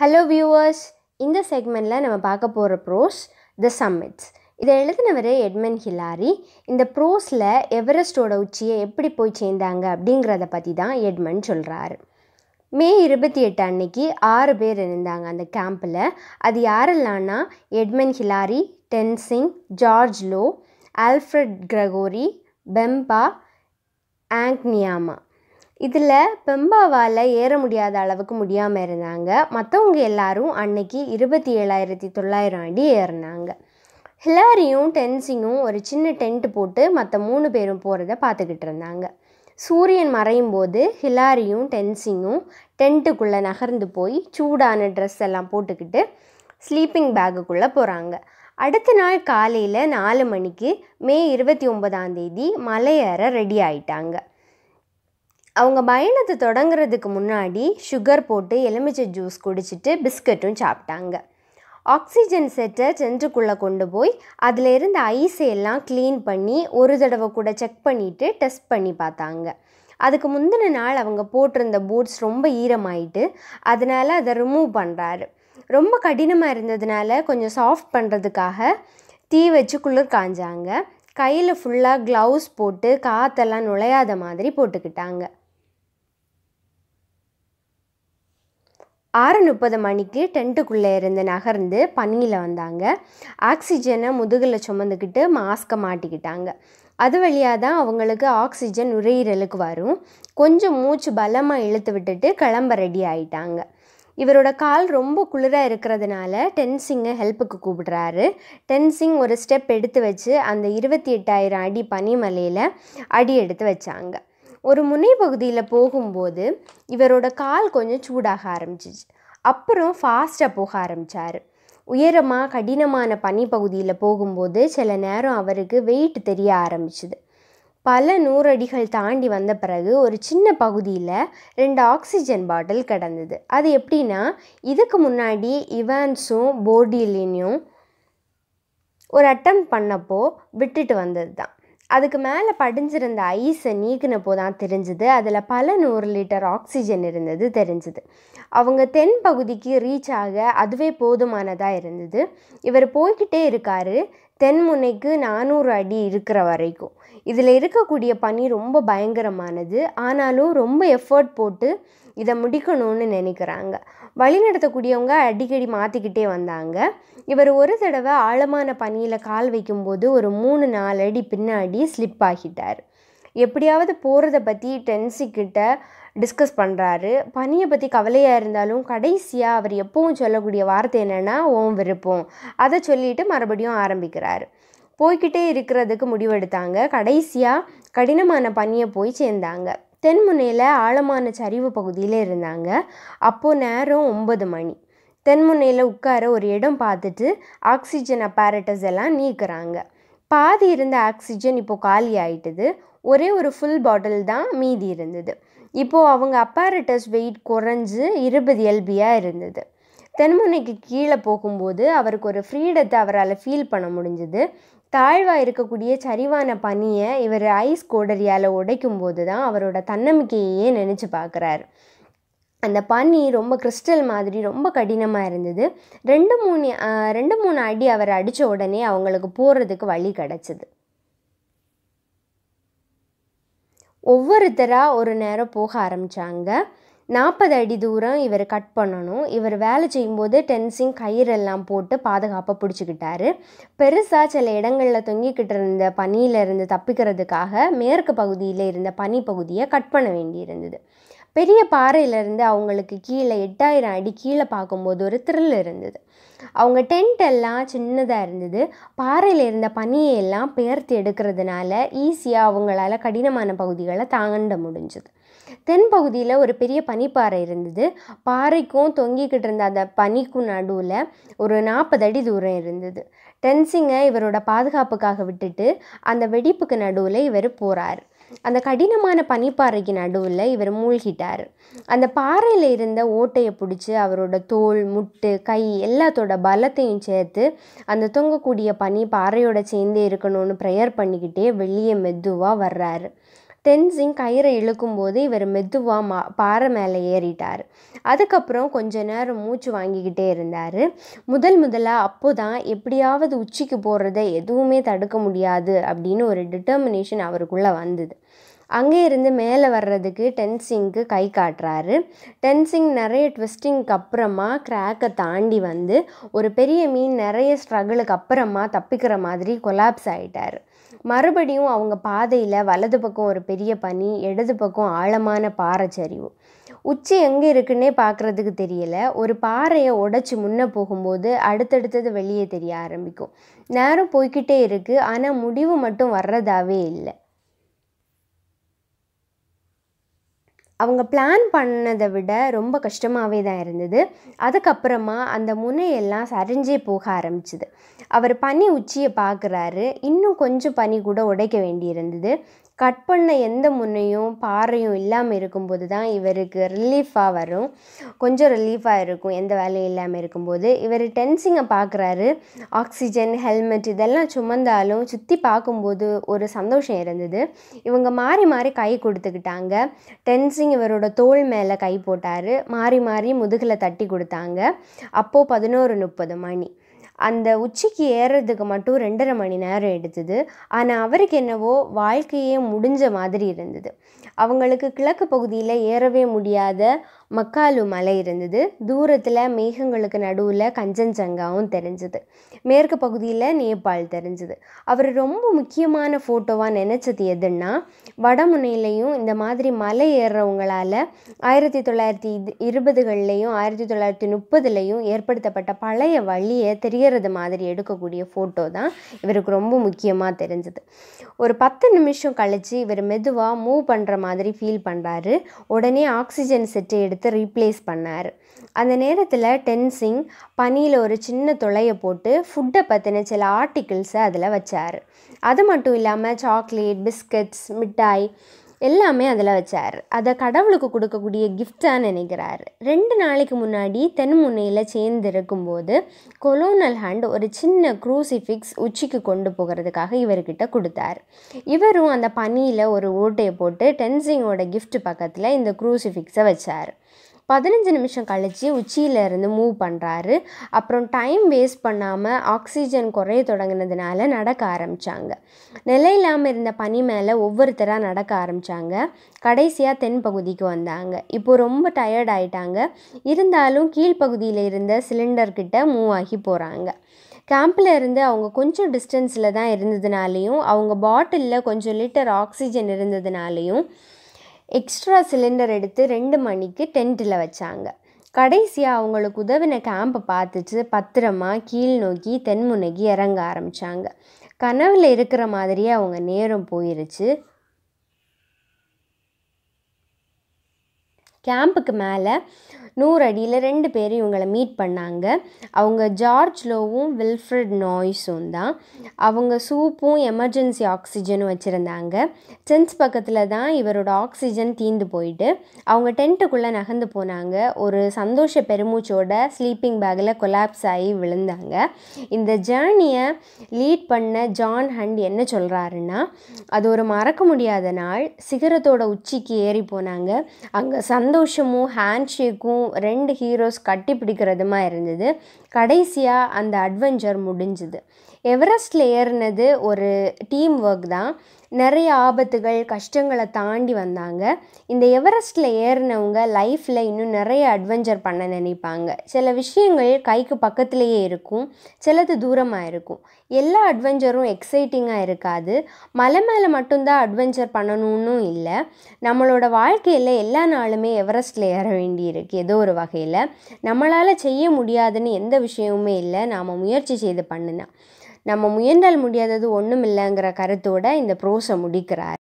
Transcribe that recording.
hello viewers இந்த செக்மெண்ட்டில் நம்ம பார்க்க போகிற ப்ரோஸ் த சம்மிட்ஸ் இதை எழுதினவர் எட்மன் ஹிலாரி இந்த ப்ரோஸில் எவரெஸ்டோட உச்சியை எப்படி போய் சேர்ந்தாங்க அப்படிங்கிறத பற்றி தான் எட்மன் சொல்கிறாரு மே இருபத்தி எட்டு அன்னைக்கு ஆறு பேர் இருந்தாங்க அந்த கேம்பில் அது யாரெல்லாம்னா Edmund Hillary Tenzing George Lowe Alfred Gregory Pemba Ang Nyima இதில் பெம்பாவால் ஏற முடியாத அளவுக்கு முடியாமல் இருந்தாங்க மற்றவங்க எல்லாரும் அன்னைக்கு இருபத்தி ஏழாயிரத்தி தொள்ளாயிரம் அடி ஏறினாங்க ஹிலாரியும் டென்சிங்கும் ஒரு சின்ன டென்ட் போட்டு மற்ற மூணு பேரும் போகிறத பார்த்துக்கிட்டு இருந்தாங்க சூரியன் மறையும் போது ஹிலாரியும் டென்சிங்கும் டென்ட்டுக்குள்ளே நகர்ந்து போய் சூடான ட்ரெஸ் எல்லாம் போட்டுக்கிட்டு ஸ்லீப்பிங் பேக்குக்குள்ளே போகிறாங்க அடுத்த நாள் காலையில் நாலு மணிக்கு மே இருபத்தி ஒன்பதாம் தேதி மலையேற ரெடி ஆயிட்டாங்க அவங்க பயணத்தை தொடங்குறதுக்கு முன்னாடி சுகர் போட்டு எலுமிச்சை ஜூஸ் குடிச்சிட்டு பிஸ்கட்டும் சாப்பிட்டாங்க ஆக்சிஜன் செட்டை சென்றுக்குள்ளே கொண்டு போய் அதில் இருந்த ஐஸை எல்லாம் க்ளீன் பண்ணி ஒரு தடவை கூட செக் பண்ணிவிட்டு டெஸ்ட் பண்ணி பார்த்தாங்க அதுக்கு முந்தின நாள் அவங்க போட்டிருந்த பூட்ஸ் ரொம்ப ஈரமாயிட்டு அதனால் அதை ரிமூவ் பண்ணுறாரு ரொம்ப கடினமாக இருந்ததுனால கொஞ்சம் சாஃப்ட் பண்ணுறதுக்காக தீ வச்சு குளிர் காஞ்சாங்க கையில் ஃபுல்லாக க்ளவுஸ் போட்டு காற்றெல்லாம் நுழையாத மாதிரி போட்டுக்கிட்டாங்க ஆறு முப்பது மணிக்கு டென்ட்டுக்குள்ளே இருந்து நகர்ந்து பனியில் வந்தாங்க ஆக்சிஜனை முதுகில் சுமந்துக்கிட்டு மாஸ்க்கை மாட்டிக்கிட்டாங்க அது வழியாக தான் அவங்களுக்கு ஆக்சிஜன் நுரையீரலுக்கு வரும் கொஞ்சம் மூச்சு பலமாக இழுத்து விட்டுட்டு கிளம்ப ரெடி ஆகிட்டாங்க இவரோட கால் ரொம்ப குளிராக இருக்கிறதுனால டென்சிங்கை ஹெல்ப்புக்கு கூப்பிடுறாரு டென்சிங் ஒரு ஸ்டெப் எடுத்து வச்சு அந்த இருபத்தி எட்டாயிரம் அடி பனிமலையில் அடி எடுத்து வச்சாங்க ஒரு முனைப்பகுதியில் போகும்போது இவரோட கால் கொஞ்சம் சூடாக ஆரம்பிச்சிச்சு அப்புறம் ஃபாஸ்ட்டாக போக ஆரம்பித்தார் உயரமாக கடினமான பனிப்பகுதியில் போகும்போது சில நேரம் அவருக்கு வெயிட் தெரிய ஆரம்பிச்சுது பல நூறடிகள் தாண்டி வந்த பிறகு ஒரு சின்ன பகுதியில் ரெண்டு ஆக்சிஜன் பாட்டில் கிடந்தது அது எப்படின்னா இதுக்கு முன்னாடி இவான்ஸும் போர்டிலினியும் ஒரு அட்டம் பண்ணப்போ விட்டுட்டு வந்தது தான் அதுக்கு மேலே படிஞ்சிருந்த ஐஸை நீக்கினப்போ தான் தெரிஞ்சுது அதில் பல நூறு லிட்டர் ஆக்சிஜன் இருந்தது தெரிஞ்சுது அவங்க தென் பகுதிக்கு ரீச் ஆக அதுவே போதுமானதாக இருந்தது இவர் போய்கிட்டே இருக்கார் தென்முனைக்கு நானூறு அடி இருக்கிற வரைக்கும் இதில் இருக்கக்கூடிய பணி ரொம்ப பயங்கரமானது ஆனாலும் ரொம்ப எஃபர்ட் போட்டு இதை முடிக்கணும்னு நினைக்கிறாங்க வழி நடத்தக்கூடியவங்க அடிக்கடி மாற்றிக்கிட்டே வந்தாங்க இவர் ஒரு தடவை ஆழமான பனியில் கால் வைக்கும்போது ஒரு மூணு நாலு அடி பின்னாடி ஸ்லிப் ஆகிட்டார் எப்படியாவது போகிறத பற்றி டென்சிக்கிட்ட டிஸ்கஸ் பண்ணுறாரு பணியை பற்றி கவலையாக இருந்தாலும் கடைசியாக அவர் எப்பவும் சொல்லக்கூடிய வார்த்தை என்னென்னா ஓம் விருப்பம் அதை சொல்லிட்டு மறுபடியும் ஆரம்பிக்கிறாரு போய்கிட்டே இருக்கிறதுக்கு முடிவெடுத்தாங்க கடைசியாக கடினமான பனியை போய் சேர்ந்தாங்க தென்முனையில் ஆழமான சரிவு பகுதியில் இருந்தாங்க அப்போது நேரம் ஒம்பது மணி தென்முனையில் உட்கார ஒரு இடம் பார்த்துட்டு ஆக்சிஜன் அப்பாரட்டஸ் எல்லாம் நீக்கிறாங்க பாதி இருந்த ஆக்சிஜன் இப்போது காலி ஆயிட்டுது ஒரே ஒரு ஃபுல் பாட்டில் தான் மீதி இருந்தது இப்போது அவங்க அப்பாரட்டஸ் வெயிட் குறைஞ்சு இருபது எல்பியாக இருந்தது தென்முனைக்கு கீழே போகும்போது அவருக்கு ஒரு ஃப்ரீடத்தை அவரால் ஃபீல் பண்ண முடிஞ்சுது தாழ்வாக இருக்கக்கூடிய சரிவான பனியை இவர் ஐஸ் கோடரியால் உடைக்கும் போது தான் அவரோட தன்னம்பிக்கையே நினச்சி பார்க்குறாரு அந்த பனி ரொம்ப கிறிஸ்டல் மாதிரி ரொம்ப கடினமாக இருந்தது ரெண்டு மூணு ரெண்டு மூணு அடி அவர் அடித்த உடனே அவங்களுக்கு போகிறதுக்கு வழி கிடச்சிது ஒவ்வொருத்தராக ஒரு நேரம் போக ஆரம்பித்தாங்க நாற்பது அடி தூரம் இவர் கட் பண்ணணும் இவர் வேலை செய்யும்போது டென்சிங் கயிறெல்லாம் போட்டு பாதுகாப்பாக பிடிச்சிக்கிட்டாரு பெருசாக சில இடங்களில் தொங்கிக்கிட்டு இருந்த பனியிலிருந்து தப்பிக்கிறதுக்காக மேற்கு பகுதியில் இருந்த பனி பகுதியை கட் பண்ண வேண்டி இருந்தது பெரிய பாறையிலேருந்து அவங்களுக்கு கீழே எட்டாயிரம் அடி கீழே பார்க்கும்போது ஒரு த்ரில் இருந்தது அவங்க டென்ட் எல்லாம் சின்னதாக இருந்தது பாறையில் இருந்த பனியை எல்லாம் பெயர்த்து எடுக்கிறதுனால ஈஸியாக அவங்களால கடினமான பகுதிகளை தாண்ட முடிஞ்சது தென்பகுதியில் ஒரு பெரிய பனிப்பாறை இருந்தது பாறைக்கும் தொங்கிக்கிட்டு இருந்த அந்த பனிக்கும் நடுவில் ஒரு நாற்பது அடி தூரம் இருந்தது டென்சிங்கை இவரோட பாதுகாப்புக்காக விட்டுட்டு அந்த வெடிப்புக்கு நடுவில் இவர் போகிறாரு அந்த கடினமான பனிப்பாறைக்கு நடுவில் இவர் மூழ்கிட்டார் அந்த பாறையில் இருந்த ஓட்டையை பிடிச்சி அவரோட தோல் முட்டு கை எல்லாத்தோட பலத்தையும் சேர்த்து அந்த தொங்கக்கூடிய பனி பாறையோட சேர்ந்தே இருக்கணும்னு ப்ரேயர் பண்ணிக்கிட்டே வெளியே மெதுவாக வர்றாரு தென்சிங் கயிறை இழுக்கும்போது இவர் மெதுவாக மா பாறை மேலே ஏறிட்டார் அதுக்கப்புறம் கொஞ்ச நேரம் மூச்சு வாங்கிக்கிட்டே இருந்தார் முதல் முதலாக அப்போ தான் எப்படியாவது உச்சிக்கு போகிறத எதுவுமே தடுக்க முடியாது அப்படின்னு ஒரு டிட்டர்மினேஷன் அவருக்குள்ளே வந்தது இருந்து மேலே வர்றதுக்கு டென்சிங்க்கு கை காட்டுறாரு டென்சிங் நிறைய ட்விஸ்டிங்க்கு அப்புறமா கிராக்கை தாண்டி வந்து ஒரு பெரிய மீன் நிறைய ஸ்ட்ரகிளுக்கு அப்புறமா தப்பிக்கிற மாதிரி கொலாப்ஸ் ஆகிட்டார் மறுபடியும் அவங்க பாதையில் வலது பக்கம் ஒரு பெரிய பனி இடது பக்கம் ஆழமான பாறை சரிவு உச்சி எங்கே இருக்குன்னே பார்க்குறதுக்கு தெரியல ஒரு பாறையை உடச்சி முன்னே போகும்போது அடுத்தடுத்தது வெளியே தெரிய ஆரம்பிக்கும் நேரம் போய்கிட்டே இருக்குது ஆனால் முடிவு மட்டும் வர்றதாவே இல்லை அவங்க பிளான் பண்ணதை விட ரொம்ப கஷ்டமாகவே தான் இருந்தது அதுக்கப்புறமா அந்த முனையெல்லாம் சரிஞ்சே போக ஆரம்பிச்சுது அவர் பனி உச்சியை பார்க்குறாரு இன்னும் கொஞ்சம் பனி கூட உடைக்க வேண்டியிருந்தது கட் பண்ண எந்த முன்னையும் பாறையும் இல்லாமல் இருக்கும்போது தான் இவருக்கு ரிலீஃபாக வரும் கொஞ்சம் ரிலீஃபாக இருக்கும் எந்த வேலையும் இல்லாமல் இருக்கும்போது இவர் டென்சிங்கை பார்க்குறாரு ஆக்சிஜன் ஹெல்மெட் இதெல்லாம் சுமந்தாலும் சுற்றி பார்க்கும்போது ஒரு சந்தோஷம் இருந்தது இவங்க மாறி மாறி கை கொடுத்துக்கிட்டாங்க டென்சிங் இவரோட தோல் மேலே கை போட்டார் மாறி மாறி முதுகில் தட்டி கொடுத்தாங்க அப்போது பதினோரு முப்பது மணி அந்த உச்சிக்கு ஏறுறதுக்கு மட்டும் ரெண்டரை மணி நேரம் எடுத்தது ஆனால் அவருக்கு என்னவோ வாழ்க்கையே முடிஞ்ச மாதிரி இருந்தது அவங்களுக்கு கிழக்கு பகுதியில் ஏறவே முடியாத மக்காலு மலை இருந்தது தூரத்தில் மேகங்களுக்கு நடுவில் கஞ்சன்ஜங்காவும் தெரிஞ்சுது மேற்கு பகுதியில் நேபாள் தெரிஞ்சது அவர் ரொம்ப முக்கியமான ஃபோட்டோவாக நினச்சது எதுன்னா வடமுனையிலையும் இந்த மாதிரி மலை ஏறுறவங்களால் ஆயிரத்தி தொள்ளாயிரத்தி இருபதுகள்லேயும் ஆயிரத்தி தொள்ளாயிரத்தி முப்பதுலேயும் ஏற்படுத்தப்பட்ட பழைய வழியை தெரியறது மாதிரி எடுக்கக்கூடிய ஃபோட்டோ தான் இவருக்கு ரொம்ப முக்கியமாக தெரிஞ்சது ஒரு பத்து நிமிஷம் கழித்து இவர் மெதுவாக மூவ் பண்ணுற மாதிரி ஃபீல் பண்ணுறாரு உடனே ஆக்சிஜன் செட்டு எடுத்து எடுத்து ரீப்ளேஸ் பண்ணார் அந்த நேரத்தில் டென்சிங் பனியில் ஒரு சின்ன துளையை போட்டு ஃபுட்டை பற்றின சில ஆர்டிகிள்ஸை அதில் வச்சார் அது மட்டும் இல்லாமல் சாக்லேட் பிஸ்கட்ஸ் மிட்டாய் எல்லாமே அதில் வச்சார் அதை கடவுளுக்கு கொடுக்கக்கூடிய கிஃப்டாக நினைக்கிறார் ரெண்டு நாளைக்கு முன்னாடி தென்முனையில் சேர்ந்து இருக்கும்போது கொலோனல் ஹண்ட் ஒரு சின்ன குரூசிஃபிக்ஸ் உச்சிக்கு கொண்டு போகிறதுக்காக இவர்கிட்ட கொடுத்தார் இவரும் அந்த பனியில் ஒரு ஓட்டையை போட்டு டென்சிங்கோட கிஃப்ட் பக்கத்தில் இந்த குரூசிஃபிக்ஸை வச்சார் பதினஞ்சு நிமிஷம் கழித்து உச்சியிலேருந்து மூவ் பண்ணுறாரு அப்புறம் டைம் வேஸ்ட் பண்ணாமல் ஆக்சிஜன் குறைய தொடங்கினதுனால நடக்க ஆரம்பித்தாங்க நிலையில்லாமல் இருந்த பனி மேலே ஒவ்வொருத்தராக நடக்க ஆரம்பித்தாங்க கடைசியாக தென் பகுதிக்கு வந்தாங்க இப்போது ரொம்ப டயர்ட் ஆகிட்டாங்க இருந்தாலும் கீழ்ப்பகுதியில் இருந்த சிலிண்டர்கிட்ட மூவ் ஆகி போகிறாங்க கேம்பில் இருந்து அவங்க கொஞ்சம் டிஸ்டன்ஸில் தான் இருந்ததுனாலையும் அவங்க பாட்டிலில் கொஞ்சம் லிட்டர் ஆக்சிஜன் இருந்ததுனாலையும் எக்ஸ்ட்ரா சிலிண்டர் எடுத்து ரெண்டு மணிக்கு டென்ட்டில் வச்சாங்க கடைசியாக அவங்களுக்கு உதவின கேம்பை பார்த்துட்டு பத்திரமா கீழ் நோக்கி தென்முனைக்கு இறங்க ஆரம்பித்தாங்க கனவில் இருக்கிற மாதிரியே அவங்க நேரம் போயிருச்சு கேம்புக்கு மேலே நூறு அடியில் ரெண்டு பேரும் இவங்களை மீட் பண்ணாங்க அவங்க ஜார்ஜ் லோவும் வில்ஃப்ரட் நாய்ஸும் தான் அவங்க சூப்பும் எமர்ஜென்சி ஆக்சிஜனும் வச்சுருந்தாங்க சென்ஸ் பக்கத்தில் தான் இவரோட ஆக்சிஜன் தீந்து போயிட்டு அவங்க டென்ட்டுக்குள்ளே நகர்ந்து போனாங்க ஒரு சந்தோஷ பெருமூச்சோட ஸ்லீப்பிங் பேக்கில் கொலாப்ஸ் ஆகி விழுந்தாங்க இந்த ஜேர்னியை லீட் பண்ண ஜான் ஹண்ட் என்ன சொல்கிறாருன்னா அது ஒரு மறக்க முடியாத நாள் சிகரத்தோட உச்சிக்கு ஏறி போனாங்க அங்கே சந்தோஷமும் ஹேண்ட்ஷேக்கும் ரெண்டு ஹீரோஸ் கட்டி பிடிக்கிறதுமாக இருந்தது கடைசியாக அந்த அட்வென்ச்சர் முடிஞ்சுது எவரெஸ்டில் ஏறினது ஒரு டீம் ஒர்க் தான் நிறைய ஆபத்துகள் கஷ்டங்களை தாண்டி வந்தாங்க இந்த எவரெஸ்டில் ஏறினவங்க லைஃப்பில் இன்னும் நிறைய அட்வென்ச்சர் பண்ண நினைப்பாங்க சில விஷயங்கள் கைக்கு பக்கத்துலேயே இருக்கும் சிலது தூரமாக இருக்கும் எல்லா அட்வென்ச்சரும் எக்ஸைட்டிங்காக இருக்காது மலை மேலே மட்டும்தான் அட்வென்ச்சர் பண்ணணும்னு இல்லை நம்மளோட வாழ்க்கையில் எல்லா நாளுமே எவரெஸ்டில் ஏற வேண்டியிருக்கு ஏதோ ஒரு வகையில் நம்மளால் செய்ய முடியாதுன்னு எந்த விஷயமுமே இல்லை நாம் முயற்சி செய்து பண்ணுனா நம்ம முயன்றால் முடியாதது ஒன்றும் இல்லைங்கிற கருத்தோடு இந்த ப்ரோஸை முடிக்கிறார்